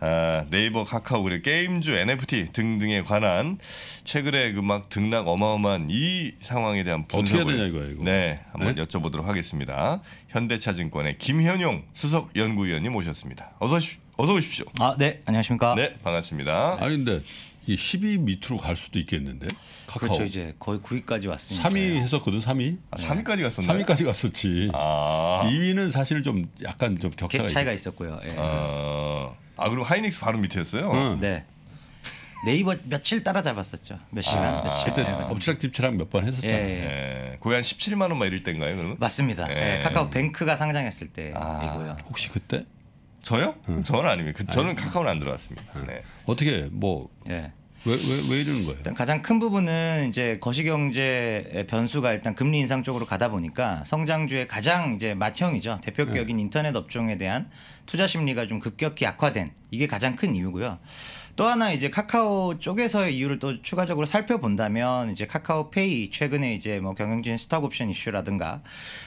아, 네이버 카카오 그리고 게임주 NFT 등등에 관한 최근의 음악 그 등락 어마어마한 이 상황에 대한 분석을 어떻게 되냐 이거 이거 네 한번 네? 여쭤보도록 하겠습니다 현대차증권의 김현용 수석 연구위원님 모셨습니다 어서 오십시오. 아, 네. 안녕하십니까? 네, 반갑습니다. 아니 데12 밑으로 갈 수도 있겠는데. 그렇죠. 카카오. 그렇죠. 이제 거의 9위까지 왔습니다 3위 했었거든. 3위. 아, 3위까지 갔었나요? 3위까지 갔었지. 아. 2위는 사실 좀 약간 좀 격차가 차이가 있... 었고요 예. 아. 아 그리고 하이닉스 바로 밑이었어요. 응. 네. 네이버 며칠 따라잡았었죠. 몇 시간, 아, 며칠. 그때 네, 엎치락뒤몇번 했었잖아요. 예, 예, 예. 거의 한 17만 원막 이럴 때인가요, 그러면? 맞습니다. 예. 예. 카카오 뱅크가 상장했을 때이고요. 아, 혹시 그때? 저요? 응. 저는 아닙니다. 그, 저는 카카오는 안 들어왔습니다. 응. 네. 어떻게 뭐 예. 왜 왜 왜 이러는 거예요? 일단 가장 큰 부분은 이제 거시경제 의 변수가 일단 금리 인상 쪽으로 가다 보니까 성장주의 가장 이제 맏형이죠 대표격인 네. 인터넷 업종에 대한 투자 심리가 좀 급격히 악화된 이게 가장 큰 이유고요. 또 하나 이제 카카오 쪽에서의 이유를 또 추가적으로 살펴본다면 이제 카카오페이 최근에 이제 뭐 경영진 스톡옵션 이슈라든가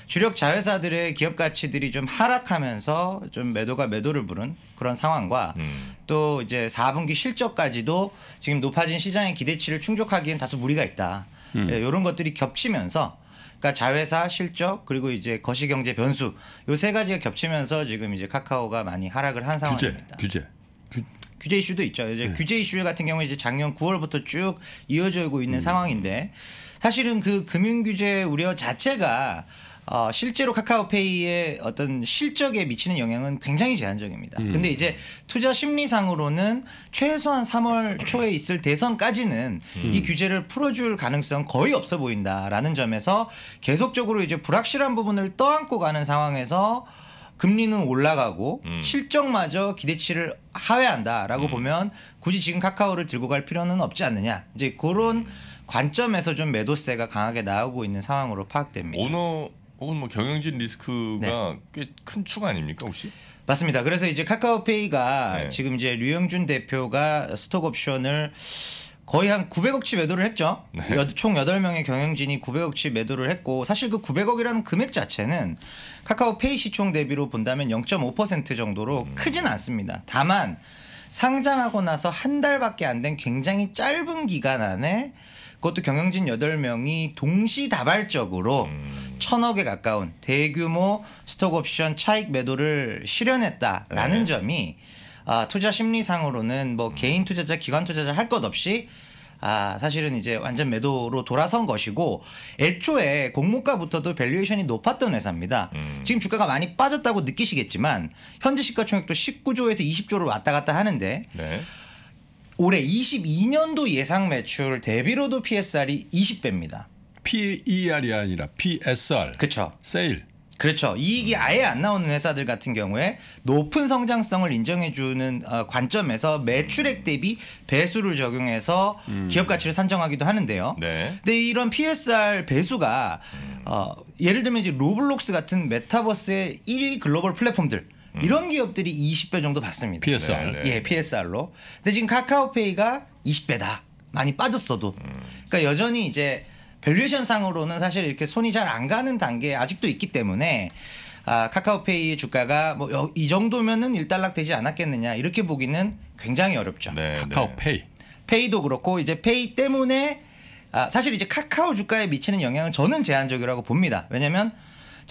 주력 자회사들의 기업 가치들이 좀 하락하면서 좀 매도가 매도를 부른 그런 상황과 음. 또 이제 4분기 실적까지도 지금 높아진 시장의 기대치를 충족하기엔 다소 무리가 있다. 음. 이런 예, 것들이 겹치면서 그러니까 자회사 실적 그리고 이제 거시경제 변수 요 세 가지가 겹치면서 지금 이제 카카오가 많이 하락을 한 상황입니다. 규제, 규제. 규제 이슈도 있죠. 이제 네. 규제 이슈 같은 경우에 이제 작년 9월부터 쭉 이어지고 있는 음. 상황인데 사실은 그 금융 규제 우려 자체가 어, 실제로 카카오페이의 어떤 실적에 미치는 영향은 굉장히 제한적입니다. 음. 근데 이제 투자 심리상으로는 최소한 3월 초에 있을 대선까지는 음. 이 규제를 풀어줄 가능성 거의 없어 보인다라는 점에서 계속적으로 이제 불확실한 부분을 떠안고 가는 상황에서 금리는 올라가고 음. 실적마저 기대치를 하회한다라고 음. 보면 굳이 지금 카카오를 들고 갈 필요는 없지 않느냐. 이제 그런 음. 관점에서 좀 매도세가 강하게 나오고 있는 상황으로 파악됩니다. 오너 혹은 뭐 경영진 리스크가 네. 꽤큰 축 아닙니까 혹시? 맞습니다. 그래서 이제 카카오페이가 네. 지금 이제 류영준 대표가 스톡옵션을 거의 한 900억치 매도를 했죠. 네. 여, 총 8명의 경영진이 900억치 매도를 했고 사실 그 900억이라는 금액 자체는 카카오페이 시총 대비로 본다면 0.5% 정도로 음. 크진 않습니다. 다만 상장하고 나서 한 달밖에 안 된 굉장히 짧은 기간 안에 그것도 경영진 8명이 동시다발적으로 음. 천억에 가까운 대규모 스톡옵션 차익 매도를 실현했다라는 네. 점이 아, 투자 심리상으로는 뭐 음. 개인 투자자, 기관 투자자 할 것 없이 아, 사실은 이제 완전 매도로 돌아선 것이고 애초에 공모가부터도 밸류에이션이 높았던 회사입니다. 음. 지금 주가가 많이 빠졌다고 느끼시겠지만 현재 시가총액도 19조에서 20조를 왔다 갔다 하는데 네. 올해 22년도 예상 매출 대비로도 PSR이 20배입니다. PER이 아니라 PSR. 그렇죠. 세일. 그렇죠. 이익이 음. 아예 안 나오는 회사들 같은 경우에 높은 성장성을 인정해주는 어, 관점에서 매출액 음. 대비 배수를 적용해서 음. 기업 가치를 산정하기도 하는데요. 네. 근데 이런 PSR 배수가 음. 어, 예를 들면 이제 로블록스 같은 메타버스의 1위 글로벌 플랫폼들 음. 이런 기업들이 20배 정도 받습니다. PSR. 네, 네. 예, 예 PSR로. 근데 지금 카카오페이가 20배다. 많이 빠졌어도. 그러니까 여전히 이제 밸류에이션 상으로는 사실 이렇게 손이 잘 안 가는 단계에 아직도 있기 때문에 아, 카카오페이의 주가가 뭐 이 정도면은 일단락 되지 않았겠느냐 이렇게 보기는 굉장히 어렵죠. 네, 네. 카카오페이. 네. 페이도 그렇고 이제 페이 때문에 아, 사실 이제 카카오 주가에 미치는 영향은 저는 제한적이라고 봅니다. 왜냐면 하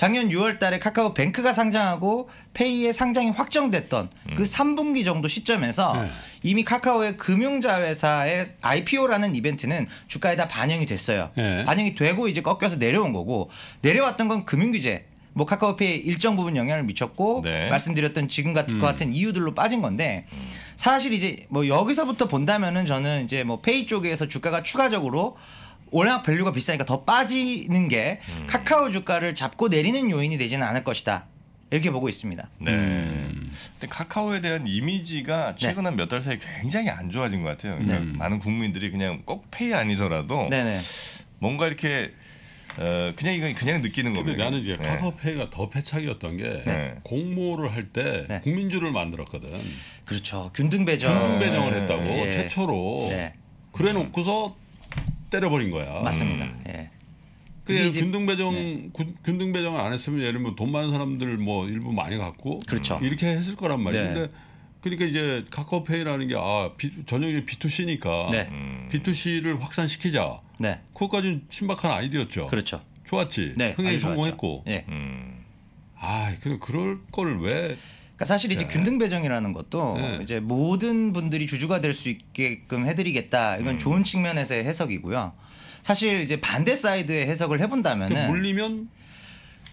작년 6월 달에 카카오 뱅크가 상장하고 페이의 상장이 확정됐던 음. 그 3분기 정도 시점에서 네. 이미 카카오의 금융자회사의 IPO라는 이벤트는 주가에 다 반영이 됐어요. 네. 반영이 되고 이제 꺾여서 내려온 거고 내려왔던 건 금융규제 뭐 카카오페이 일정 부분 영향을 미쳤고 네. 말씀드렸던 지금 같은 음. 것 같은 이유들로 빠진 건데 사실 이제 뭐 여기서부터 본다면은 저는 이제 뭐 페이 쪽에서 주가가 추가적으로 워낙 밸류가 비싸니까 더 빠지는 게 음. 카카오 주가를 잡고 내리는 요인이 되지는 않을 것이다. 이렇게 보고 있습니다. 네. 음. 근데 카카오에 대한 이미지가 최근 네. 몇달 사이 굉장히 안 좋아진 것 같아요. 그러 그러니까 네. 음. 많은 국민들이 그냥 꼭 페이 아니더라도 네네. 뭔가 이렇게 어 그냥 이건 그냥 느끼는 겁니다. 나는 이제 네. 카카오페이가 더 패착이었던 게 네. 공모를 할때 네. 국민주를 만들었거든. 그렇죠. 균등 배정. 균등 배정을 네. 했다고 네. 최초로. 그래 놓고서 때려버린 거야. 맞습니다. 음. 예. 그래 균등 배정 네. 균등 배정을 안 했으면 예를 들면 돈 많은 사람들 뭐 일부 많이 갖고 그렇죠. 이렇게 했을 거란 말이에요. 네. 근데 그러니까 이제 카카오페이라는 게아 전형이 B2C니까 네. 음. B2C를 확산시키자. 네. 그것까지는 신박한 아이디어였죠. 그렇죠. 좋았지. 네, 흥행이 성공했고. 네. 음. 아, 그럼 그럴 걸왜 그러니까 사실 이제 네. 균등 배정이라는 것도 네. 이제 모든 분들이 주주가 될 수 있게끔 해드리겠다. 이건 음. 좋은 측면에서의 해석이고요. 사실 이제 반대 사이드의 해석을 해본다면은 그 물리면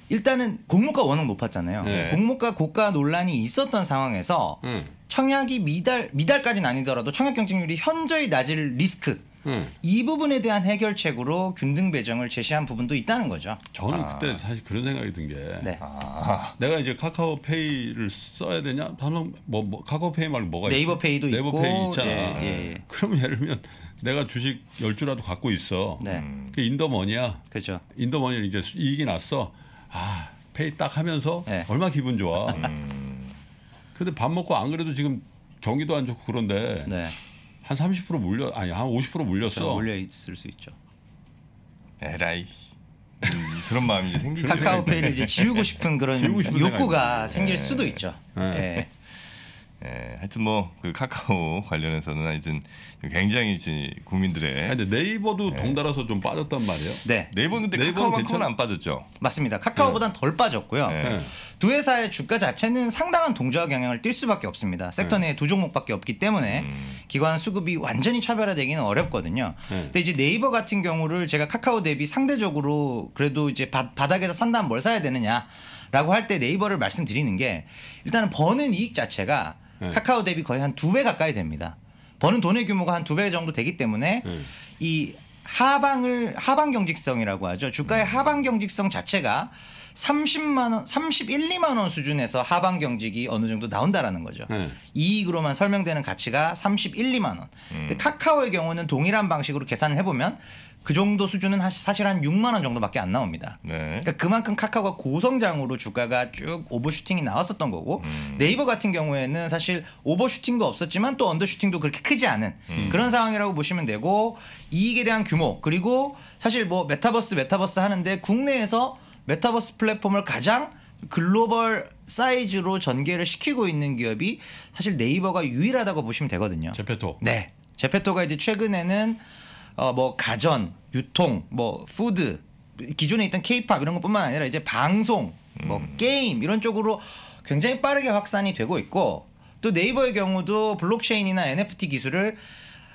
일단은 공모가 워낙 높았잖아요. 네. 공모가 고가 논란이 있었던 상황에서 음. 청약이 미달 미달까지는 아니더라도 청약 경쟁률이 현저히 낮을 리스크. 음. 이 부분에 대한 해결책으로 균등 배정을 제시한 부분도 있다는 거죠. 저는 아. 그때 사실 그런 생각이 든게 네. 아. 내가 이제 카카오페이를 써야 되냐? 뭐, 뭐 카카오페이 말고 뭐가 네이버페이도 있고 네이버페이 있잖아. 예, 예, 예. 그럼 예를 들면 내가 주식 열 주라도 갖고 있어. 네. 음. 그 인더머니야. 그죠. 인더머니를 이제 이익이 났어. 아 페이 딱 하면서 네. 예. 얼마 기분 좋아. 음. 근데 밥 먹고 안 그래도 지금 경기도 안 좋고 그런데 네. 한30% 물려 아니 한50% 물렸어. 물려 있을 수 있죠. 에라이. 음, 그런 마음이 생기 카카오페이를 이제 지우고 싶은 그런 지우고 싶은 욕구가 생길 예. 수도 네. 있죠. 예. 예. 예, 하여튼 뭐 그 카카오 관련해서는 하여튼 굉장히 국민들의 근데 네이버도 예. 동달아서 좀 빠졌단 말이에요. 네. 네이버는 근데 네이버는 카카오만큼은 괜찮- 안 빠졌죠. 맞습니다. 카카오보단 예. 덜 빠졌고요. 예. 예. 두 회사의 주가 자체는 상당한 동조화 경향을 띨 수밖에 없습니다. 섹터 예. 내에 두 종목밖에 없기 때문에 음. 기관 수급이 완전히 차별화되기는 어렵거든요. 근데 이제 네이버 같은 경우를 제가 카카오 대비 상대적으로 그래도 이제 바, 바닥에서 산다면 뭘 사야 되느냐라고 할 때 네이버를 말씀드리는 게 일단은 버는 이익 자체가 네. 카카오 대비 거의 한 두 배 가까이 됩니다. 버는 돈의 규모가 한 두 배 정도 되기 때문에 네. 이 하방을 하방 경직성이라고 하죠. 주가의 음. 하방 경직성 자체가 30만 원, 31, 2만 원 수준에서 하방 경직이 어느 정도 나온다라는 거죠. 네. 이익으로만 설명되는 가치가 31, 2만 원. 음. 근데 카카오의 경우는 동일한 방식으로 계산을 해보면 그 정도 수준은 사실 한 6만 원 정도밖에 안 나옵니다. 네. 그러니까 그만큼 카카오가 고성장으로 주가가 쭉 오버슈팅이 나왔었던 거고 음. 네이버 같은 경우에는 사실 오버슈팅도 없었지만 또 언더슈팅도 그렇게 크지 않은 음. 그런 상황이라고 보시면 되고 이익에 대한 규모 그리고 사실 뭐 메타버스 메타버스 하는데 국내에서 메타버스 플랫폼을 가장 글로벌 사이즈로 전개를 시키고 있는 기업이 사실 네이버가 유일하다고 보시면 되거든요. 제페토. 네. 제페토가 이제 최근에는 어, 뭐 가전, 유통, 뭐 푸드 기존에 있던 케이팝 이런 것뿐만 아니라 이제 방송, 뭐 음. 게임 이런 쪽으로 굉장히 빠르게 확산이 되고 있고 또 네이버의 경우도 블록체인이나 NFT 기술을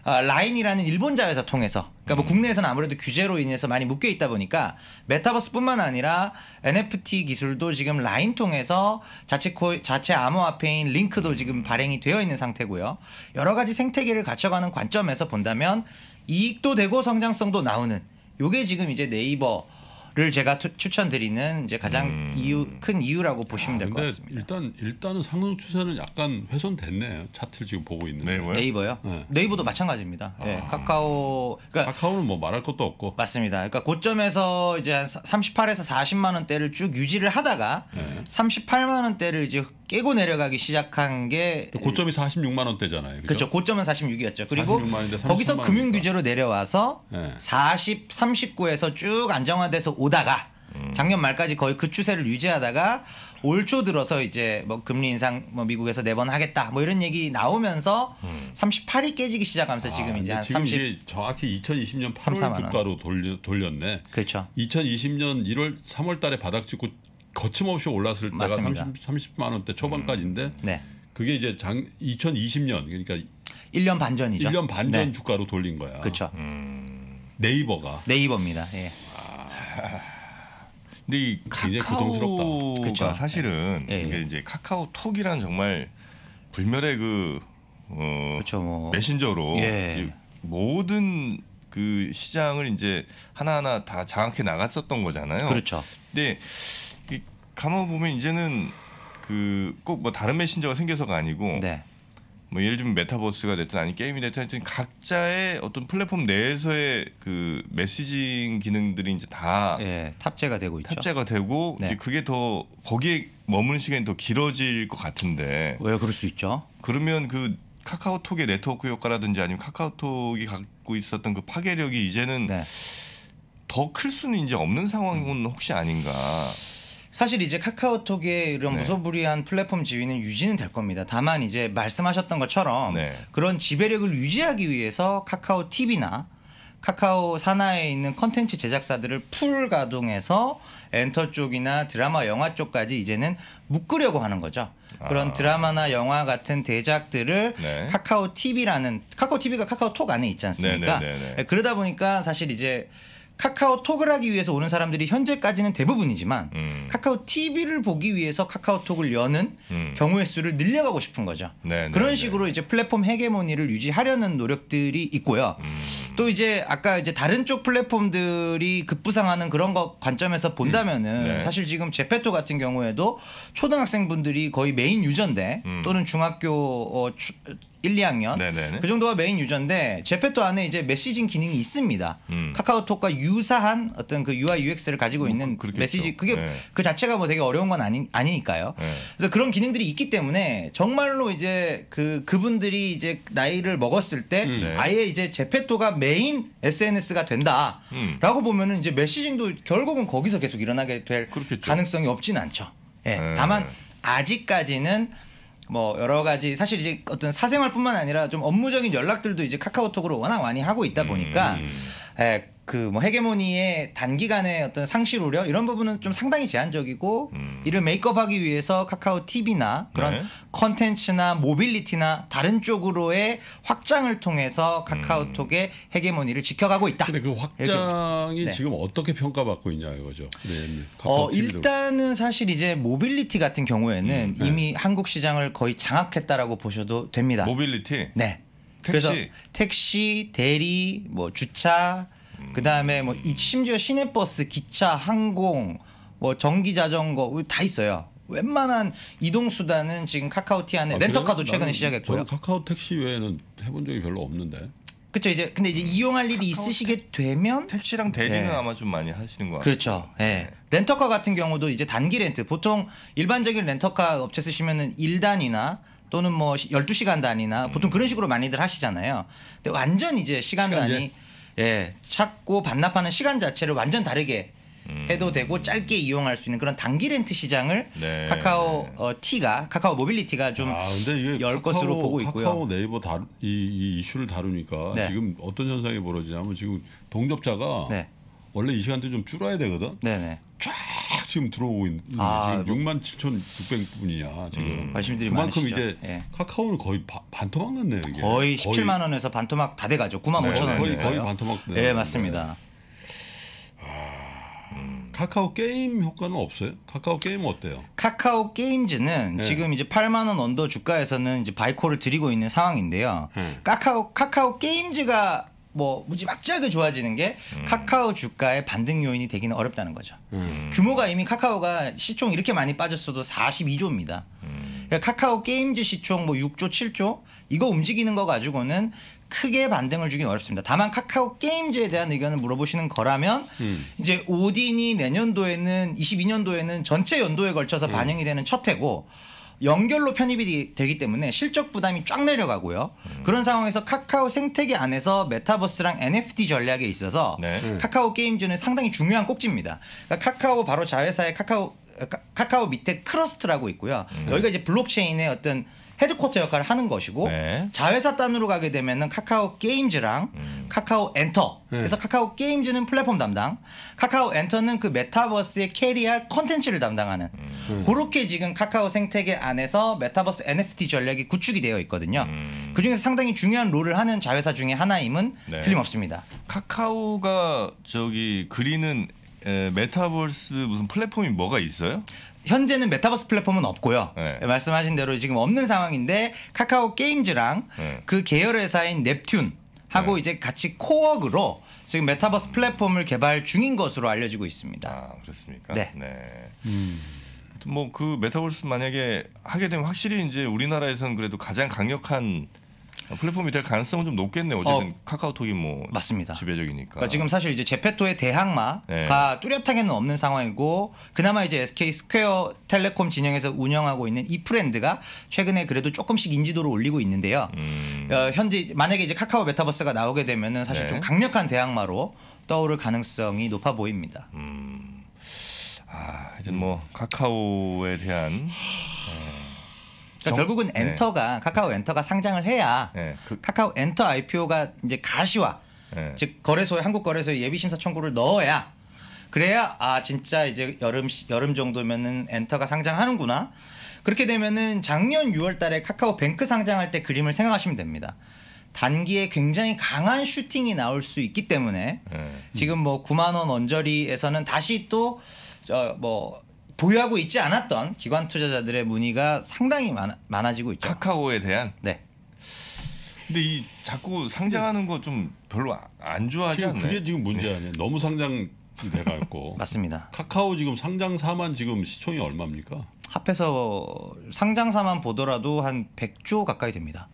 아, 라인이라는 일본 자회사 통해서 그러니까 뭐 음. 국내에서는 아무래도 규제로 인해서 많이 묶여 있다 보니까 메타버스뿐만 아니라 NFT 기술도 지금 라인 통해서 자체 코, 자체 암호화폐인 링크도 지금 발행이 되어 있는 상태고요. 여러 가지 생태계를 갖춰가는 관점에서 본다면 이익도 되고 성장성도 나오는 요게 지금 이제 네이버 를 제가 투, 추천드리는 이제 가장 음. 이유 큰 이유라고 보시면 아, 될것 같습니다. 일단 일단은 상승 추세는 약간 훼손됐네요. 차트를 지금 보고 있는데 네이버요? 네. 이버도 마찬가지입니다. 아. 네, 카카오 그러니까 카카오는 뭐 말할 것도 없고 맞습니다. 그러니까 고점에서 이제 한 38에서 40만 원대를 쭉 유지를 하다가 네. 38만 원대를 이제 깨고 내려가기 시작한 게 고점이 46만 원대잖아요. 그렇죠. 고점은 46이었죠. 그리고 거기서 금융 규제로 내려와서 40, 예. 39에서 쭉 안정화돼서 오다가 음. 작년 말까지 거의 그 추세를 유지하다가 올 초 들어서 이제 뭐 금리 인상 뭐 미국에서 네 번 하겠다 뭐 이런 얘기 나오면서 음. 38이 깨지기 시작하면서 아, 지금 이제 한 지금 30, 이게 정확히 2020년 8월 주가로 돌려, 돌렸네. 그렇죠. 2020년 1월 3월 달에 바닥 찍고 거침없이 올랐을 때가 30, 30만 원대 초반까지인데 음. 네. 그게 이제 장 2020년 그러니까 1년 반 전이죠. 1년 반전 네. 주가로 돌린 거야. 그렇죠. 음. 네이버가 네이버입니다. 예. 아. 근데 이 굉장히 카카오가 그쵸? 사실은 예. 예. 예. 이게 이제 카카오톡이란 정말 불멸의 그 어, 뭐. 메신저로 예. 모든 그 시장을 이제 하나하나 다 장악해 나갔었던 거잖아요. 그렇죠. 근데 가만 보면 이제는 그 꼭 뭐 다른 메신저가 생겨서가 아니고 네. 뭐 예를 들면 메타버스가 됐든 아니 게임이 됐든 하여튼 각자의 어떤 플랫폼 내에서의 그 메시징 기능들이 이제 다 예, 탑재가 되고 있죠. 탑재가 되고 네. 이제 그게 더 거기에 머무는 시간이 더 길어질 것 같은데. 왜 그럴 수 있죠? 그러면 그 카카오톡의 네트워크 효과라든지 아니면 카카오톡이 갖고 있었던 그 파괴력이 이제는 네. 더클 수는 이제 없는 상황은 혹시 아닌가. 사실 이제 카카오톡의 이런 네. 무소불위한 플랫폼 지위는 유지는 될 겁니다. 다만 이제 말씀하셨던 것처럼 네. 그런 지배력을 유지하기 위해서 카카오 TV나 카카오 산하에 있는 컨텐츠 제작사들을 풀 가동해서 엔터 쪽이나 드라마, 영화 쪽까지 이제는 묶으려고 하는 거죠. 그런 아. 드라마나 영화 같은 대작들을 네. 카카오 TV라는 카카오 TV가 카카오톡 안에 있지 않습니까? 네네네네. 네, 네, 네, 그러다 보니까 사실 이제 카카오톡을 하기 위해서 오는 사람들이 현재까지는 대부분이지만 음. 카카오 TV를 보기 위해서 카카오톡을 여는 음. 경우의 수를 늘려가고 싶은 거죠. 네, 네 그런 네. 식으로 네 이제 플랫폼 헤게모니를 유지하려는 노력들이 있고요. 음. 또 이제 아까 이제 다른 쪽 플랫폼들이 급부상하는 그런 거 관점에서 본다면은 음. 네. 사실 지금 제페토 같은 경우에도 초등학생분들이 거의 메인 유저인데 음. 또는 중학교 어, 1, 2학년 네네그 정도가 메인 유저인데 제페토 안에 이제 메시징 기능이 있습니다. 음. 카카오톡과 유사한 어떤 그 UI UX를 가지고 어, 있는 그, 메시지 그게 네. 그 자체가 뭐 되게 어려운 건 아니 아니니까요. 네. 그래서 그런 기능들이 있기 때문에 정말로 이제 그 그분들이 이제 나이를 먹었을 때 음, 네. 아예 이제 제페토가 메인 SNS가 된다라고 음. 보면은 이제 메시징도 결국은 거기서 계속 일어나게 될 그렇겠죠. 가능성이 없진 않죠. 예. 네. 다만 아직까지는 뭐 여러 가지 사실 이제 어떤 사생활뿐만 아니라 좀 업무적인 연락들도 이제 카카오톡으로 워낙 많이 하고 있다 보니까 음. 예, 그뭐 헤게모니의 단기간의 어떤 상실 우려 이런 부분은 좀 상당히 제한적이고 음. 이를 메이크업하기 위해서 카카오 TV나 그런 네. 컨텐츠나 네. 모빌리티나 다른 쪽으로의 확장을 통해서 카카오톡의 음. 헤게모니를 지켜가고 있다. 근데 그 확장이 네. 지금 어떻게 평가받고 있냐 이거죠. 네, 네. 어, 일단은 사실 이제 모빌리티 같은 경우에는 음, 네. 이미 한국 시장을 거의 장악했다라고 보셔도 됩니다. 모빌리티. 네. 택시. 그래서 택시 대리 뭐 주차 음. 그다음에 뭐 심지어 시내버스, 기차, 항공, 뭐 전기 자전거 다 있어요. 웬만한 이동 수단은 지금 카카오티 안에 아, 렌터카도 최근에 시작했고요. 저는 카카오 택시 외에는 해본 적이 별로 없는데. 그렇죠 이제 근데 이제 음. 이용할 일이 있으시게 되면 택시랑 네. 대리는 네. 아마 좀 많이 하시는 거 같아요. 그렇죠. 예. 네. 렌터카 같은 경우도 이제 단기 렌트 보통 일반적인 렌터카 업체 쓰시면은 일단이나 또는 뭐 열두 시간 단이나 보통 음. 그런 식으로 많이들 하시잖아요. 근데 완전 이제 시간 단위 시간제? 예, 찾고 반납하는 시간 자체를 완전 다르게 음. 해도 되고 짧게 이용할 수 있는 그런 단기 렌트 시장을 네. 카카오 네. 어, T가 카카오 모빌리티가 좀열 아, 것으로 보고 있고요. 카카오 네이버 다루, 이, 이 이슈를 다루니까 네. 지금 어떤 현상이 벌어지냐면 지금 동접자가 네. 원래 이 시간대 좀 줄어야 되거든. 네네. 네. 쫙 지금 들어오고 있는 아, 지금 6만 뭐. 7,600분이야 지금. 음. 관심들이 그만큼 많으시죠. 이제 예. 카카오는 거의 바, 반토막 났네요. 이게. 거의 17만 원에서 반토막 다 돼가죠. 9만 네. 5천 원. 거의 거의 반토막. 네, 예, 네 맞습니다. 아, 카카오 게임 효과는 없어요? 카카오 게임은 어때요? 카카오 게임즈는 네. 지금 이제 8만 원 언더 주가에서는 이제 바이코를 드리고 있는 상황인데요. 네. 카카오 카카오 게임즈가 뭐 무지막지하게 좋아지는 게 음. 카카오 주가의 반등 요인이 되기는 어렵다는 거죠. 음. 규모가 이미 카카오가 시총 이렇게 많이 빠졌어도 42조입니다. 음. 그러니까 카카오 게임즈 시총 뭐 6조, 7조 이거 움직이는 거 가지고는 크게 반등을 주긴 어렵습니다. 다만 카카오 게임즈에 대한 의견을 물어보시는 거라면 음. 이제 오딘이 내년도에는 22년도에는 전체 연도에 걸쳐서 음. 반영이 되는 첫 해고 연결로 편입이 되, 기 때문에 실적 부담이 쫙 내려가고요. 음. 그런 상황에서 카카오 생태계 안에서 메타버스랑 NFT 전략에 있어서 네. 음. 카카오 게임즈는 상당히 중요한 꼭지입니다. 그러니까 카카오 바로 자회사의 카카오 카카오 밑에 크러스트라고 있고요. 음. 여기가 이제 블록체인의 어떤 헤드쿼터 역할을 하는 것이고 네. 자회사 단으로 가게 되면은 카카오 게임즈랑 음. 카카오 엔터. 네. 그래서 카카오 게임즈는 플랫폼 담당, 카카오 엔터는 그메타버스의 캐리할 컨텐츠를 담당하는 음. 음. 그렇게 지금 카카오 생태계 안에서 메타버스 NFT 전략이 구축이 되어 있거든요. 음. 그 중에서 상당히 중요한 롤을 하는 자회사 중에 하나임은 네. 틀림없습니다. 카카오가 저기 그리는 에, 메타버스 무슨 플랫폼이 뭐가 있어요? 현재는 메타버스 플랫폼은 없고요. 네. 말씀하신 대로 지금 없는 상황인데 카카오 게임즈랑 네. 그 계열 회사인 넵튠 하고 네. 이제 같이 코어으로 지금 메타버스 플랫폼을 개발 중인 것으로 알려지고 있습니다. 아, 그렇습니까? 네. 네. 음. 뭐그 메타버스 만약에 하게 되면 확실히 이제 우리나라에서는 그래도 가장 강력한 플랫폼이 될 가능성은 좀 높겠네요. 어. 어쨌든 어, 카카오톡이 뭐 맞습니다. 지배적이니까. 그러니까 지금 사실 이제 제페토의 대항마가 네. 뚜렷하게는 없는 상황이고 그나마 이제 SK 스퀘어 텔레콤 진영에서 운영하고 있는 이프렌드가 최근에 그래도 조금씩 인지도를 올리고 있는데요. 음. 어, 현재 만약에 이제 카카오 메타버스가 나오게 되면은 사실 네. 좀 강력한 대항마로 떠오를 가능성이 높아 보입니다. 음. 아, 이제 뭐 카카오에 대한 어, 그러니까 결국은 네. 엔터가 카카오 엔터가 상장을 해야 네, 그... 카카오 엔터 IPO가 이제 가시화 네. 즉 거래소에 한국 거래소에 예비 심사 청구를 넣어야 그래야 아 진짜 이제 여름 여름 정도면은 엔터가 상장하는구나. 그렇게 되면은 작년 6월달에 카카오 뱅크 상장할 때 그림을 생각하시면 됩니다. 단기에 굉장히 강한 슈팅이 나올 수 있기 때문에 네. 지금 뭐 9만 원 언저리에서는 다시 또 어, 뭐 보유하고 있지 않았던 기관 투자자들의 문의가 상당히 많아, 지고 있죠. 카카오에 대한. 네. 근데 이 자꾸 상장하는 거 좀 별로 아, 안 좋아하지 않나요? 그게 지금 문제 네. 아니에요. 너무 상장 돼갖고. 맞습니다. 카카오 지금 상장사만 지금 시총이 얼마입니까? 합해서 상장사만 보더라도 한 100조 가까이 됩니다.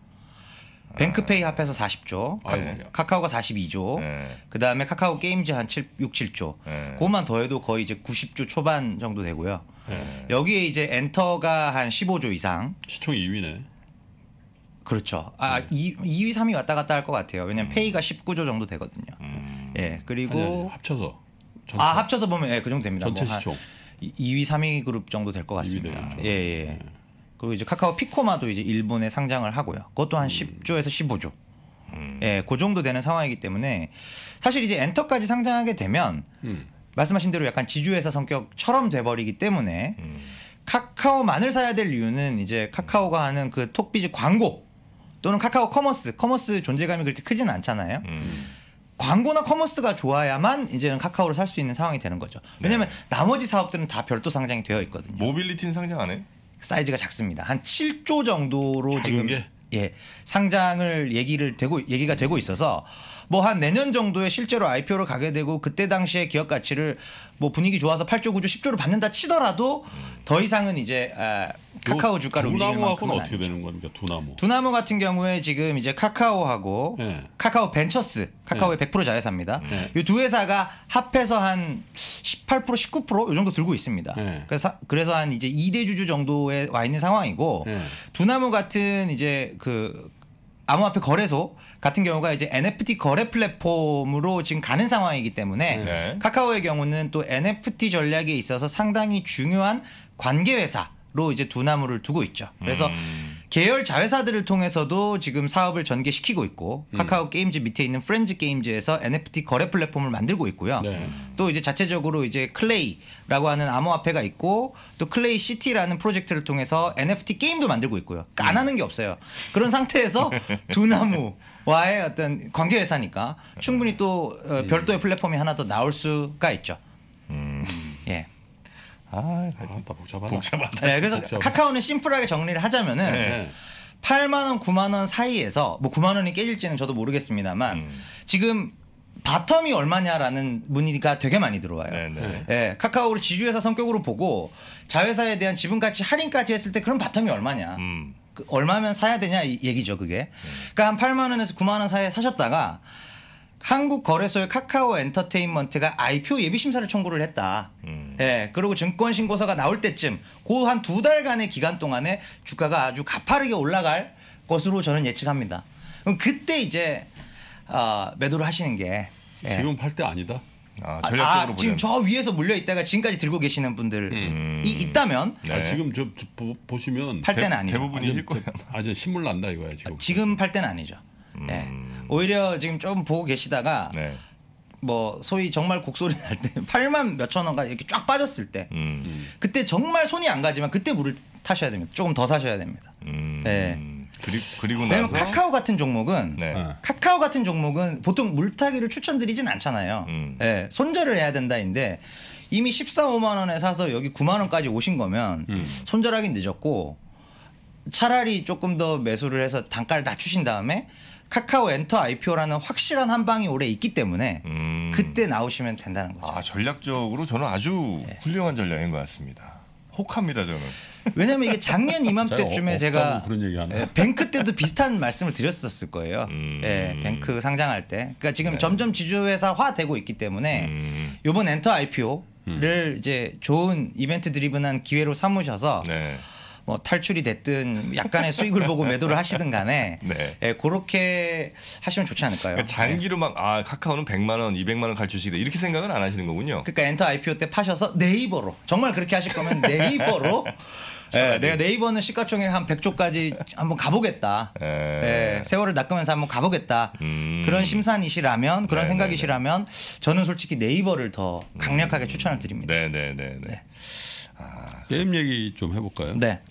뱅크페이 합해서 40조, 아, 예. 카카오가 42조, 예. 그 다음에 카카오 게임즈 한 7, 6, 7조, 예. 그것만 더해도 거의 이제 90조 초반 정도 되고요. 예. 여기에 이제 엔터가 한 15조 이상. 시총 2위네. 그렇죠. 아, 네. 2, 2위, 3위 왔다 갔다 할 것 같아요. 왜냐면 음. 페이가 19조 정도 되거든요. 음. 예, 그리고 아니, 아니, 합쳐서. 아, 전체. 아, 합쳐서 보면 예, 그 정도 됩니다. 전체 뭐 시총. 2위, 3위 그룹 정도 될 것 같습니다. 예, 예. 네. 그리고 이제 카카오 피코마도 이제 일본에 상장을 하고요. 그것도 한 10조에서 음. 15조. 음. 예, 그 정도 되는 상황이기 때문에 사실 이제 엔터까지 상장하게 되면 음. 말씀하신 대로 약간 지주회사 성격처럼 돼버리기 때문에 음. 카카오만을 사야 될 이유는 이제 카카오가 하는 그 톡비즈 광고 또는 카카오 커머스 커머스 존재감이 그렇게 크진 않잖아요. 음. 광고나 커머스가 좋아야만 이제는 카카오를 살 수 있는 상황이 되는 거죠. 왜냐하면 네. 나머지 사업들은 다 별도 상장이 되어 있거든요. 모빌리티는 상장 안 해? 사이즈가 작습니다. 한 7조 정도로 지금 게? 예 상장을 얘기를 되고 얘기가 되고 있어서 뭐한 내년 정도에 실제로 IPO를 가게 되고 그때 당시에 기업 가치를 뭐 분위기 좋아서 8조 9조 10조를 받는다 치더라도 더 이상은 이제 아, 카카오 주가를 움직일 만큼은 어떻게 아니죠. 되는 겁니까? 두나무. 두나무 같은 경우에 지금 이제 카카오하고 네. 카카오 벤처스, 카카오의 네. 예. 100% 자회사입니다. 네. 예. 이두 회사가 합해서 한18% 19%이 정도 들고 있습니다. 네. 그래서 그래서 한 이제 2대 주주 정도에 와 있는 상황이고 두나무 같은 이제 그 암호화폐 거래소 같은 경우가 이제 NFT 거래 플랫폼으로 지금 가는 상황이기 때문에 네. 네. 카카오의 경우는 또 NFT 전략에 있어서 상당히 중요한 관계 회사로 이제 두 나무를 두고 있죠. 그래서 음. 계열 자회사들을 통해서도 지금 사업을 전개시키고 있고 음. 카카오 게임즈 밑에 있는 프렌즈 게임즈에서 NFT 거래 플랫폼을 만들고 있고요. 네. 또 이제 자체적으로 이제 클레이라고 하는 암호화폐가 있고 또 클레이 시티라는 프로젝트를 통해서 NFT 게임도 만들고 있고요. 안 하는 게 없어요. 그런 상태에서 두나무 와의 어떤 관계 회사니까 충분히 또 어, 음. 별도의 플랫폼이 하나 더 나올 수가 있죠. 음. 아, 아 복잡하다. 복잡하다. 네, 그래서 복잡하다. 카카오는 심플하게 정리를 하자면은 네. 8만 원, 9만 원 사이에서 뭐 9만 원이 깨질지는 저도 모르겠습니다만 음. 지금 바텀이 얼마냐라는 문의가 되게 많이 들어와요. 네네. 네. 네, 카카오를 지주회사 성격으로 보고 자회사에 대한 지분 가치 할인까지 했을 때 그럼 바텀이 얼마냐? 음. 그 얼마면 사야 되냐 얘기죠, 그게. 네. 그러니까 한 8만 원에서 9만 원 사이에 사셨다가 한국거래소의 카카오 엔터테인먼트가 IPO 예비심사를 청구를 했다. 음. 예, 그리고 증권신고서가 나올 때쯤 고 한 두 달간의 기간 동안에 주가가 아주 가파르게 올라갈 것으로 저는 예측합니다. 그럼 그때 이제 어, 매도를 하시는 게 예. 지금 팔 때 아니다. 아, 아, 전략적으로 아, 보면. 지금 저 위에서 물려 있다가 지금까지 들고 계시는 분들이 음. 있다면 음. 아, 네. 아, 지금 저, 저 보, 시면팔 때는 아니죠. 대부분이 아직, 거예요. 아직 신물 난다 이거야 지금. 아, 지금 팔 때는 아니죠. 예. 음. 예. 오히려 지금 좀 보고 계시다가 네. 뭐 소위 정말 곡소리 날 때 8만 몇천 원가 이렇게 쫙 빠졌을 때 음. 그때 정말 손이 안 가지만 그때 물을 타셔야 됩니다. 조금 더 사셔야 됩니다. 음. 네. 그리, 그리고 나서 면 카카오 같은 종목은 네. 네. 카카오 같은 종목은 보통 물타기를 추천드리진 않잖아요. 음. 네, 손절을 해야 된다인데 이미 14, 5만 원에 사서 여기 9만 원까지 오신 거면 음. 손절하긴 늦었고 차라리 조금 더 매수를 해서 단가를 낮추신 다음에 카카오 엔터 IPO라는 확실한 한방이 올해 있기 때문에 음. 그때 나오시면 된다는 거죠. 아 전략적으로 저는 아주 네. 훌륭한 전략인 것 같습니다. 혹합니다 저는. 왜냐면 이게 작년 이맘때쯤에 제가, 제가 예, 뱅크 때도 비슷한 말씀을 드렸었을 거예요. 음. 예, 뱅크 상장할 때. 그러니까 지금 네. 점점 지주회사화 되고 있기 때문에 음. 이번 엔터 IPO를 음. 이제 좋은 이벤트 드리븐한 기회로 삼으셔서. 네. 뭐 탈출이 됐든 약간의 수익을 보고 매도를 하시든 간에 네. 예, 그렇게 하시면 좋지 않을까요? 그러니까 장기로 막아 카카오는 100만 원, 200만 원갈 주식이다 이렇게 생각은 안 하시는 거군요. 그러니까 엔터 IPO 때 파셔서 네이버로 정말 그렇게 하실 거면 네이버로 예, 내가 네이버는 시가총액 한 100조까지 한번 가보겠다. 예. 예. 세월을 낚으면서 한번 가보겠다. 음. 그런 심산이시라면 그런 네네네. 네, 생각이시라면 네. 저는 솔직히 네이버를 더 강력하게 음. 추천을 드립니다. 네네네. 네. 아... 게임 얘기 좀 해볼까요? 네.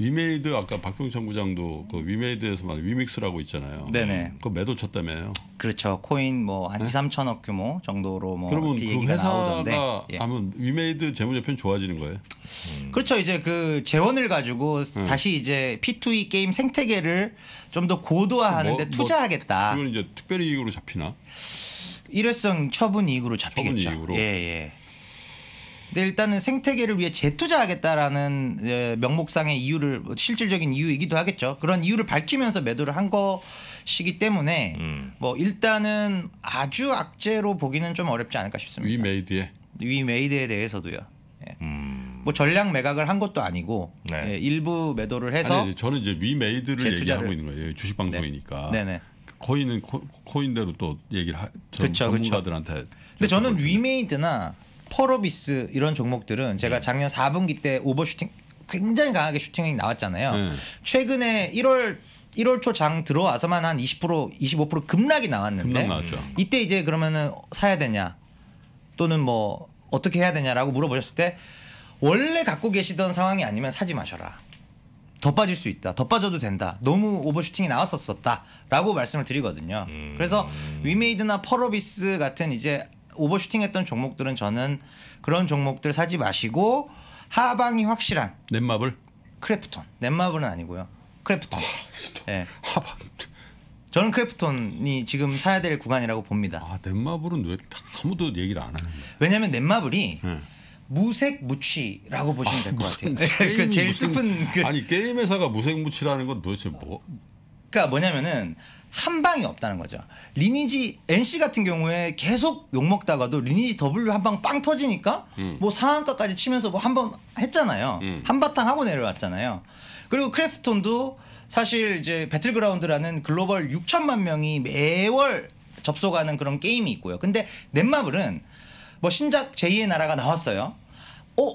위메이드 아까 박병창 부장도 그 위메이드에서 만 위믹스라고 있잖아요. 네네. 그 매도 쳤다며요. 그렇죠. 코인 뭐한 네? 2, 3천억 규모 정도로 뭐 그러면 그 회사가 나오던데. 예. 하면 위메이드 재무제표는 좋아지는 거예요. 음. 그렇죠. 이제 그 재원을 가지고 네. 다시 이제 P2E 게임 생태계를 좀 더 고도화하는데 뭐, 뭐, 투자하겠다. 이건 이제 특별 히 이익으로 잡히나? 일회성 처분 이익으로 잡히겠죠. 처분 이익으로. 예, 예. 근데 일단은 생태계를 위해 재투자하겠다라는 예, 명목상의 이유를 뭐 실질적인 이유이기도 하겠죠. 그런 이유를 밝히면서 매도를 한 것이기 때문에 음. 뭐 일단은 아주 악재로 보기는 좀 어렵지 않을까 싶습니다. 위메이드에 위메이드에 대해서도요. 예. 음. 뭐 전량 매각을 한 것도 아니고 네. 예, 일부 매도를 해서 아니, 저는 이제 위메이드를 얘기하고 있는 거예요. 주식 방송이니까. 네. 네네. 네. 코인은 코, 인대로또 얘기를 하, 그쵸, 전문가들한테. 그쵸. 근데 저는 위메이드나 포로비스 이런 종목들은 제가 음. 작년 4분기 때 오버슈팅 굉장히 강하게 슈팅이 나왔잖아요. 음. 최근에 1월 1월 초 장 들어와서만 한 20% 25% 급락이 나왔는데 급락 이때 이제 그러면은 사야 되냐 또는 뭐 어떻게 해야 되냐라고 물어보셨을 때 원래 갖고 계시던 상황이 아니면 사지 마셔라. 더 빠질 수 있다. 더 빠져도 된다. 너무 오버슈팅이 나왔었었다. 라고 말씀을 드리거든요. 음. 그래서 위메이드나 퍼로비스 같은 이제 오버슈팅했던 종목들은 저는 그런 종목들 사지 마시고 하방이 확실한 넷마블 크래프톤 넷마블은 아니고요 크래프톤 아, 네. 하방 저는 크래프톤이 지금 사야 될 구간이라고 봅니다 아 넷마블은 왜 아무도 얘기를 안 하는 거 왜냐하면 넷마블이 네. 무색무취라고 보시면 아, 될것 같아요. 그 제일 무슨, 슬픈 그 아니 게임 회사가 무색무취라는 건 도대체 뭐? 그러니까 뭐냐면은 한 방이 없다는 거죠. 리니지 NC 같은 경우에 계속 욕 먹다가도 리니지 W 한 방 빵 터지니까 음. 뭐 상한가까지 치면서 뭐 한 번 했잖아요. 음. 한바탕 하고 내려왔잖아요. 그리고 크래프톤도 사실 이제 배틀그라운드라는 글로벌 6천만 명이 매월 접속하는 그런 게임이 있고요. 근데 넷마블은 뭐 신작 제2의 나라가 나왔어요. 어?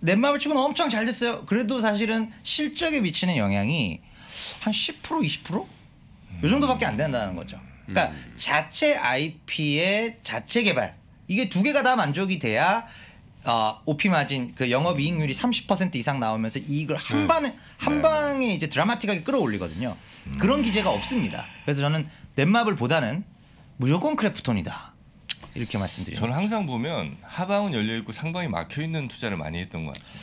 넷마블 치고는 엄청 잘 됐어요. 그래도 사실은 실적에 미치는 영향이 한 10% 20%? 요 정도밖에 안 된다는 거죠. 그러니까 음. 자체 IP의 자체 개발 이게 두 개가 다 만족이 돼야 어, 오피 마진 그 영업 이익률이 30% 이상 나오면서 이익을 한 음. 반에 한 네. 방에 이제 드라마틱하게 끌어올리거든요. 음. 그런 기재가 없습니다. 그래서 저는 넷마블보다는 무조건 크래프톤이다. 이렇게 말씀드립니다. 저는 항상 보면 하방은 열려 있고 상방이 막혀 있는 투자를 많이 했던 것 같아요.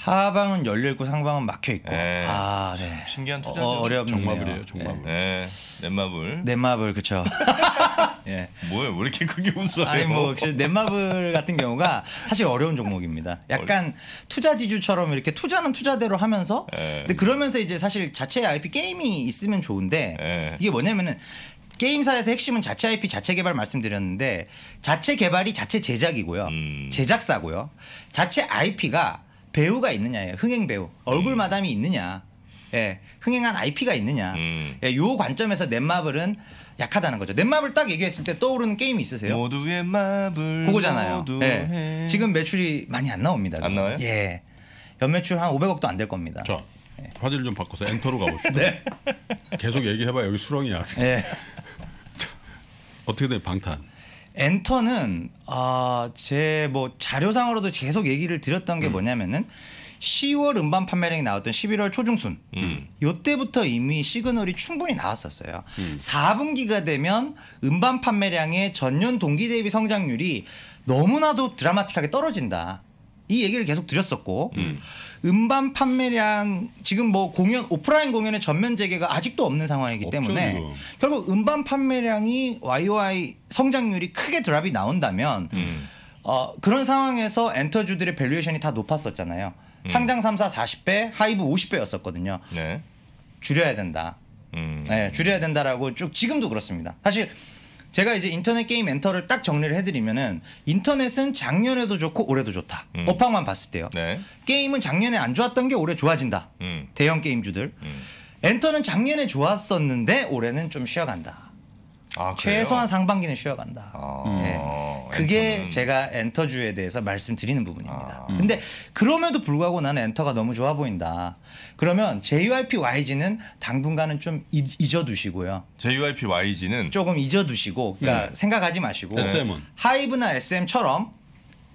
하방은 열려 있고 상방은 막혀 있고. 네. 아, 네. 신기한 투자 어, 어 어렵 종마블이에요, 종마블. 네. 네. 넷마블. 넷마블 그렇죠. 예. 뭐예요? 왜 이렇게 크게 웃어요? 아니 뭐 넷마블 같은 경우가 사실 어려운 종목입니다. 약간 투자 지주처럼 이렇게 투자는 투자대로 하면서 네. 근데 그러면서 이제 사실 자체 IP 게임이 있으면 좋은데 네. 이게 뭐냐면은 게임사에서 핵심은 자체 IP 자체 개발 말씀드렸는데 자체 개발이 자체 제작이고요. 음. 제작사고요. 자체 IP가 배우가 있느냐예요. 흥행 배우 얼굴 음. 마담이 있느냐. 예, 흥행한 IP가 있느냐. 음. 예, 요 관점에서 넷마블은 약하다는 거죠. 넷마블 딱 얘기했을 때 떠오르는 게임이 있으세요? 모두의 마블. 그거잖아요. 예. 지금 매출이 많이 안 나옵니다. 안 나와요? 예. 연매출 한 500억도 안 될 겁니다. 자, 예. 화질 좀 바꿔서 엔터로 가봅시다. 네. 계속 얘기해봐 여기 수렁이야. 예. 어떻게 돼 방탄. 엔터는 어, 아, 제뭐 자료상으로도 계속 얘기를 드렸던 게 음. 뭐냐면은 10월 음반 판매량이 나왔던 11월 초중순 음. 요때부터 이미 시그널이 충분히 나왔었어요. 음. 4분기가 되면 음반 판매량의 전년 동기 대비 성장률이 너무나도 드라마틱하게 떨어진다. 이 얘기를 계속 드렸었고 음. 음반 판매량 지금 뭐 공연 오프라인 공연의 전면 재개가 아직도 없는 상황이기 없죠, 때문에 이거. 결국 음반 판매량이 YOY 성장률이 크게 드랍이 나온다면 음. 어, 그런 상황에서 엔터주들의 밸류에이션이 다 높았었잖아요. 음. 상장 3사 40배, 하이브 50배였었거든요. 네. 줄여야 된다. 음. 네, 줄여야 된다라고 쭉 지금도 그렇습니다. 사실 제가 이제 인터넷 게임 엔터를 딱 정리를 해드리면은 인터넷은 작년에도 좋고 올해도 좋다. 음. 업황만 봤을 때요. 네. 게임은 작년에 안 좋았던 게 올해 좋아진다. 음. 대형 게임주들. 음. 엔터는 작년에 좋았었는데 올해는 좀 쉬어간다. 아, 최소한 상반기는 쉬어간다. 아, 네. 그게 엔터는... 제가 엔터주에 대해서 말씀드리는 부분입니다. 아, 근데 그럼에도 불구하고 나는 엔터가 너무 좋아 보인다. 그러면 JYP YG는 당분간은 좀 잊어두시고요. JYP YG는 조금 잊어두시고, 그러니까 네. 생각하지 마시고 SM은 하이브나 SM처럼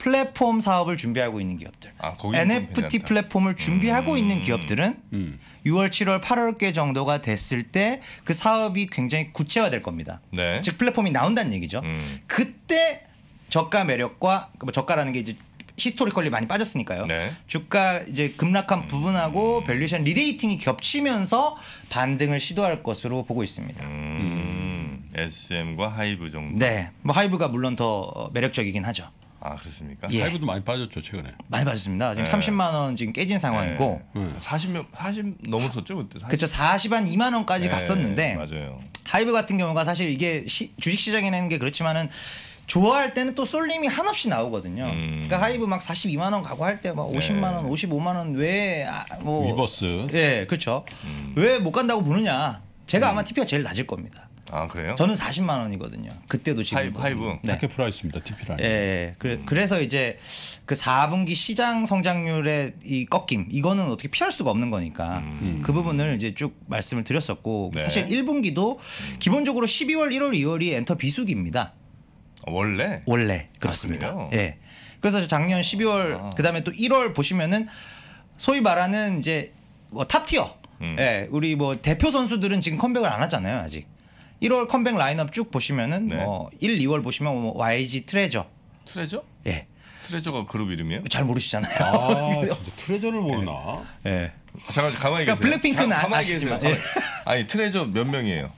플랫폼 사업을 준비하고 있는 기업들, 아, NFT 플랫폼을 준비하고 음. 있는 기업들은 음. 6월, 7월, 8월께 정도가 됐을 때 그 사업이 굉장히 구체화될 겁니다. 네. 즉 플랫폼이 나온다는 얘기죠. 음. 그때 저가 매력과 뭐 저가라는 게 이제 히스토리컬리 많이 빠졌으니까요. 네. 주가 이제 급락한 음. 부분하고 밸류션 리레이팅이 겹치면서 반등을 시도할 것으로 보고 있습니다. 음. SM과 하이브 정도. 네, 뭐 하이브가 물론 더 매력적이긴 하죠. 아 그렇습니까? 예. 이부도 많이 빠졌죠 최근에. 많이 빠졌습니다. 지금 네. 예. 30만 원 지금 깨진 상황이고. 네. 40몇 40 넘었었죠 그때. 40. 그렇죠. 40한 2만 원까지 네. 갔었는데. 맞아요. 하이브 같은 경우가 사실 이게 시, 주식 시장에는 내게 그렇지만은 좋아할 때는 또 쏠림이 한없이 나오거든요. 음. 그러니까 하이브 막 42만 원 가고 할 때 막 50만 예. 원, 55만 원왜뭐 아, 뭐 위버스. 예, 그렇죠. 음. 왜못 간다고 보느냐. 제가 음. 아마 TP가 제일 낮을 겁니다. 아 그래요? 저는 40만 원이거든요. 그때도 지금 하이브 네. 타켓 프라이스입니다. TP 라인. 예, 예. 그래, 음. 그래서 이제 그 4분기 시장 성장률의 이 꺾임 이거는 어떻게 피할 수가 없는 거니까 음. 그 부분을 이제 쭉 말씀을 드렸었고 네. 사실 1분기도 음. 기본적으로 12월, 1월, 2월이 엔터 비수기입니다. 어, 원래? 원래 아, 그렇습니다. 아, 예. 그래서 작년 12월 아. 그다음에 또 1월 보시면은 소위 말하는 이제 뭐 탑티어 음. 예, 우리 뭐 대표 선수들은 지금 컴백을 안 하잖아요, 아직. 1월 컴백 라인업 쭉 보시면은 네. 뭐 1, 2월 보시면 뭐 YG 트레저. 트레저? 예. 트레저가 그룹 이름이에요? 잘 모르시잖아요. 아, 진짜 트레저를 모르나? 예. 예. 잠깐 가만히 그러니 계세요. 블랙핑크는 가, 만히 아시지만. 계세요. 예. 아니 트레저 몇 명이에요?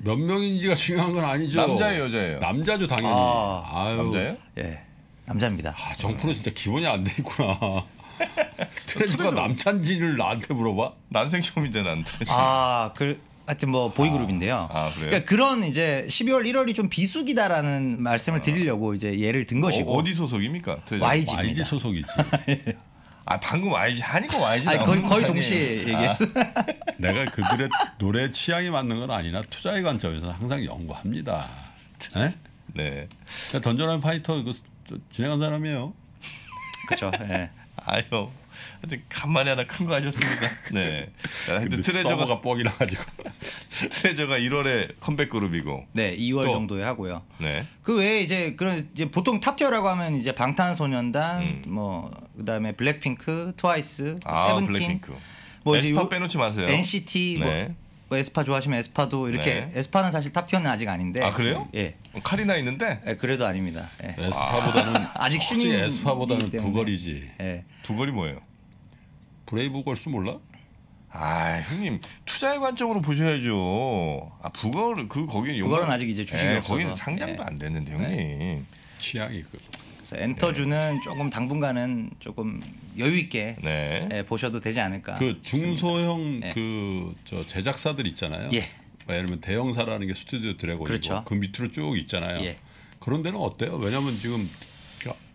몇 명인지가 중요한 건 아니죠. 남자예요, 여자예요? 남자죠, 당연히. 아, 유 남자예요? 예. 남자입니다. 아, 정프로 진짜 기본이 안 돼 있구나. 트레저가 남찬지를 나한테 물어봐? 난생 처음인데 난 트레저. 아, 그 하여튼 뭐 보이그룹인데요. 아, 아, 그러니까 그런 이제 12월 1월이 좀 비수기다라는 말씀을 아. 드리려고 이제 예를 든 어, 것이고. 어, 디 소속입니까? y g YG 소속이지. 아 방금 YG 한이고 YG. 아니, 거의 거의 동시에 아. 얘기했어. 아, 내가 그들의 노래 취향이 맞는 건 아니나 투자의 관점에서 항상 연구합니다. 네. 네. 그러니까 던전한 파이터 그 진행한 사람이에요. 그렇죠. 네. 아유. 하여튼 간만에 하나 큰 거 하셨습니다. 네. 아, 하여튼 트레저가 뻑이라 가지고 트레저가 1월에 컴백 그룹이고. 네, 2월 또. 정도에 하고요. 네. 그 외에 이제 그런 이제 보통 탑티어라고 하면 이제 방탄소년단 음. 뭐 그다음에 블랙핑크, 트와이스, 아, 세븐틴. 블랙핑크. 뭐 에스파 빼놓지 마세요. NCT 뭐 네. 뭐 에스파 좋아하시면 에스파도 이렇게 네. 에스파는 사실 탑티어는 아직 아닌데 아 그래요? 예 어, 칼이나 있는데? 예 그래도 아닙니다. 예. 에스파보다는 아직 신인 에스파보다는 부걸이지. 예 부걸이 뭐예요? 브레이브 걸스 몰라? 아 형님 투자의 관점으로 보셔야죠. 아북어그 거기는 북어는 아직 이제 주식이 예, 없어서 거기는 상장도 예. 안 됐는데 네. 형님. 네. 취향이 그. 그래서 엔터주는 예. 조금 당분간은 조금 여유 있게 네. 예, 보셔도 되지 않을까. 그 중소형 예. 그저 제작사들 있잖아요. 예. 뭐 예를 들면 대형사라는 게 스튜디오 드래곤이고 그렇죠. 그 밑으로 쭉 있잖아요. 예. 그런 데는 어때요? 왜냐하면 지금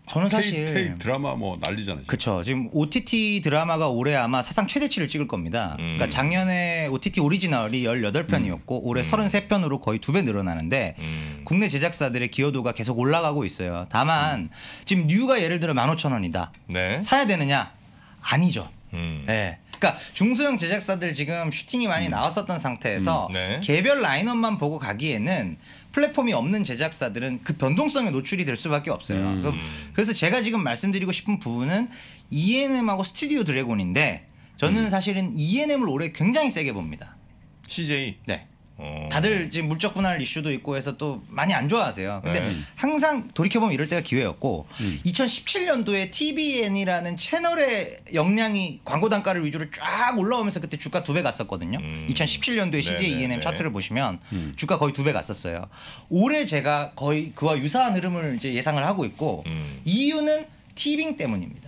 저는 사실 K, K 드라마 뭐 난리잖아요. 그렇죠. 지금 OTT 드라마가 올해 아마 사상 최대치를 찍을 겁니다. 음. 그러니까 작년에 OTT 오리지널이 18편이었고 음. 음. 올해 음. 33편으로 거의 두 배 늘어나는데 국내 제작사들의 기여도가 계속 올라가고 있어요. 다만 음. 지금 뉴가 예를 들어 15,000원이다. 네. 사야 되느냐? 아니죠. 네. 그러니까 중소형 제작사들 지금 슈팅이 많이 나왔었던 상태에서 네. 개별 라인업만 보고 가기에는 플랫폼이 없는 제작사들은 그 변동성에 노출이 될 수밖에 없어요. 음. 그래서 제가 지금 말씀드리고 싶은 부분은 ENM하고 스튜디오 드래곤인데 저는 음. 사실은 ENM을 올해 굉장히 세게 봅니다. CJ. 네. 어. 다들 지금 물적 분할 이슈도 있고 해서 또 많이 안 좋아하세요. 근데 네. 항상 돌이켜보면 이럴 때가 기회였고 음. 2017년도에 TVN이라는 채널의 역량이 광고 단가를 위주로 쫙 올라오면서 그때 주가 두 배 갔었거든요. 음. 2017년도에 CJ e n m 네. 차트를 보시면 음. 주가 거의 두 배 갔었어요. 올해 제가 거의 그와 유사한 흐름을 이제 예상을 하고 있고 음. 이유는 티빙 때문입니다.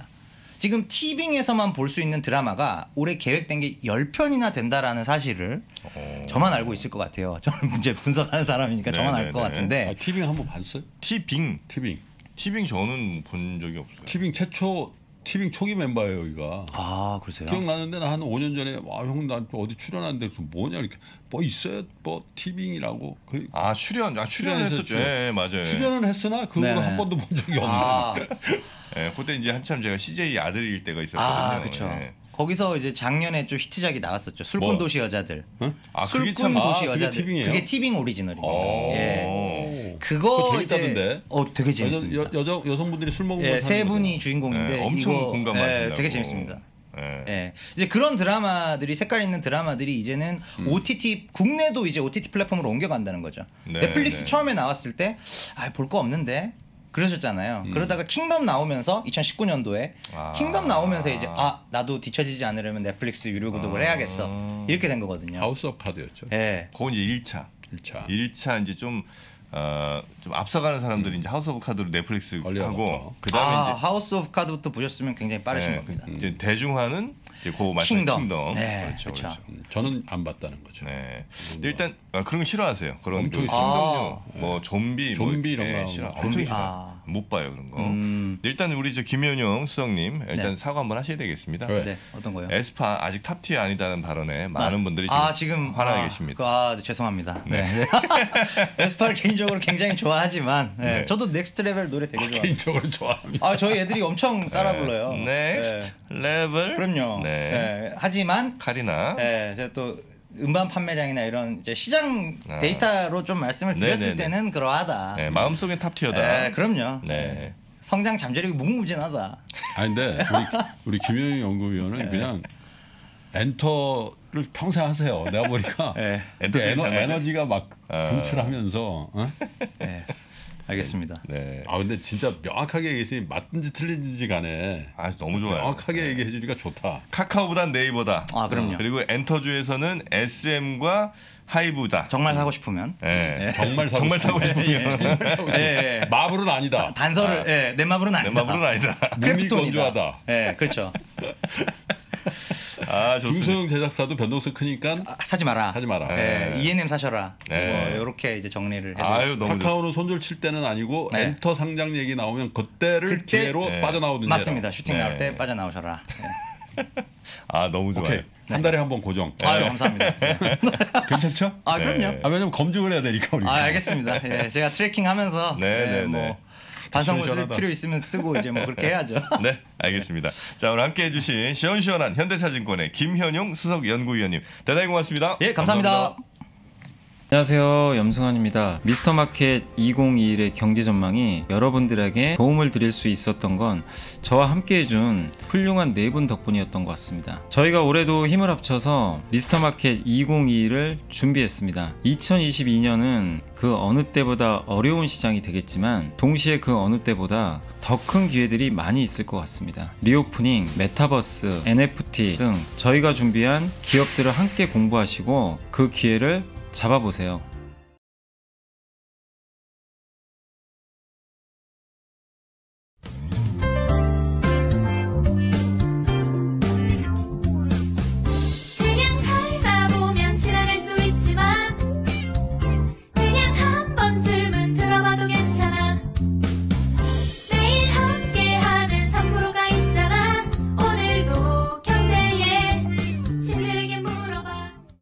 지금 티빙에서만 볼 수 있는 드라마가 올해 계획된 게1 0편이나 된다라는 사실을 오. 어. 저만 알고 있을 것 같아요. 저는 문제 분석하는 사람이니까 네네네. 저만 네, 알것 네, 네. 같은데. 아, 티빙 한번 봤어요? 티빙. 티빙. 티빙 저는 본 적이 없어요. 티빙 최초 티빙 초기 멤버예요, 이기가 아, 그러세요? 기억나는데 나 한 5년 전에 와, 형나 어디 출연하는데 뭐냐 이렇게 뭐 있어요? 뭐 티빙이라고. 그, 아, 출연. 아, 출연했었죠. 출연 네, 맞아요. 출연은 했으나 그거 한 번도 본 적이 없는. 아. 예, 그때 이제 한참 제가 CJ 아들일 때가 아, 있었거든요. 아, 그렇죠. 예. 거기서 이제 작년에 좀 히트작이 나왔었죠. 술꾼 뭐? 도시 여자들. 응? 어? 아, 아 술꾼 그게 참, 도시 아, 여자들. 그게 티빙이에요? 그게 티빙 오리지널입니다. 어. 예. 그거 재밌다던데. 어, 되게 재밌습니다. 여, 여, 여 성분들이술 먹으면 예, 세 분이 거 주인공인데 예, 엄청 공감 많이 예, 되게 재밌습니다. 예. 예. 이제 그런 드라마들이 색깔 있는 드라마들이 이제는 음. OTT 국내도 이제 OTT 플랫폼으로 옮겨간다는 거죠. 네, 넷플릭스 네. 처음에 나왔을 때 아, 볼 거 없는데 그러셨잖아요. 음. 그러다가 킹덤 나오면서 2019년도에 아. 킹덤 나오면서 이제 아 나도 뒤처지지 않으려면 넷플릭스 유료 구독을 아. 해야겠어 이렇게 된 거거든요. 하우스 오브 카드였죠. 예. 그건 이제 1차. 1차. 1차 이제 좀 어, 좀 앞서가는 사람들이 음. 이제 하우스 오브 카드로 넷플릭스 하고 그다음에 아, 이제 하우스 오브 카드부터 보셨으면 굉장히 빠르신 네, 겁니다. 이제 대중화는 이제 예, 그 킹덤. 킹덤. 네, 그렇죠, 그렇죠. 그렇죠. 음, 저는 안 봤다는 거죠. 네. 음. 근데 일단 아, 그런 거 싫어하세요. 그런 엄청 그 킹덤류, 아. 뭐 좀비, 뭐 좀비 뭐, 이런 예, 거 싫어. 고 엄청 좀비. 싫어. 아. 못 봐요 그런 거. 음. 일단 우리 저 김현영 수석님 일단 네. 사과 한번 하셔야 되겠습니다. 네. 네. 어떤 거요? 에스파 아직 탑티 아니다는 발언에 아. 많은 분들이 지금, 아, 지금 화나 아, 계십니다. 그, 아 네, 죄송합니다. 네. 네. 에스파를 개인적으로 굉장히 좋아하지만 네, 네. 저도 넥스트 레벨 노래 되게 좋아 개인적으로 좋아합니다. 아 저희 애들이 엄청 따라 네. 불러요. 넥스트 레벨. 그럼요. 네. 네. 하지만 카리나 예, 제가 또 음반 판매량이나 이런 이제 시장 아. 데이터로 좀 말씀을 네, 드렸을 네네네. 네. 때는 그러하다. 네, 마음속에 탑티어다. 예, 그럼요. 네. 성장 잠재력이 무궁무진하다. 아니 데 우리, 우리 김영희 연구위원은 예. 그냥 엔터를 평생 하세요. 내가 보니까 네. 그 에너, 에너지가 막 아. 분출하면서 어? 알겠습니다. 네. 네. 아 근데 진짜 명확하게 얘기해 맞든지 틀린지 간에 아 너무 좋아요. 명확하게 네. 얘기해 주니까 좋다. 카카오보단 네이버다. 아 그럼요. 어, 그리고 엔터주에서는 SM과 하이브다. 정말 사고 싶으면. 네. 네. 정말 사고, 정말 사고 싶으면. 네. 정말 사 예, 예. 마블은 아니다. 단서를 아. 예, 내 마블은 아니다. 내 마블은 아니다. 크립톤이다. 예, 그렇죠. 아, 중소형 제작사도 변동성 크니까 아, 사지 마라. 사지 마라. 네. 예, 네. 예. E&M 사셔라. 네. 예. 이렇게 뭐, 이제 정리를 해드렸 카카오는 손절 칠 때는 아니고 네. 엔터 상장 얘기 나오면 그때를 그때? 기회로 네. 빠져나오든지 맞습니다. 슈팅 나올 네. 때 빠져나오셔라. 네. 아 너무 좋아요. 오케이. 한 달에 한 번 고정. 아 감사합니다. 괜찮죠? 아 그럼요. 아 왜냐면 검증을 해야 되니까 우리. 아 알겠습니다. 예, 제가 트래킹하면서 네, 네, 뭐 아, 반성문쓸 필요 있으면 쓰고 이제 뭐 그렇게 해야죠. 네, 알겠습니다. 자 오늘 함께해 주신 시원시원한 현대사진권의 김현용 수석연구위원님 대단히 고맙습니다. 예, 감사합니다. 감사합니다. 안녕하세요 염승환입니다 미스터마켓 2021의 경제 전망이 여러분들에게 도움을 드릴 수 있었던 건 저와 함께 해준 훌륭한 네 분 덕분이었던 것 같습니다 저희가 올해도 힘을 합쳐서 미스터마켓 2021을 준비했습니다 2022년은 그 어느 때보다 어려운 시장이 되겠지만 동시에 그 어느 때보다 더 큰 기회들이 많이 있을 것 같습니다 리오프닝, 메타버스, NFT 등 저희가 준비한 기업들을 함께 공부하시고 그 기회를 잡아보세요.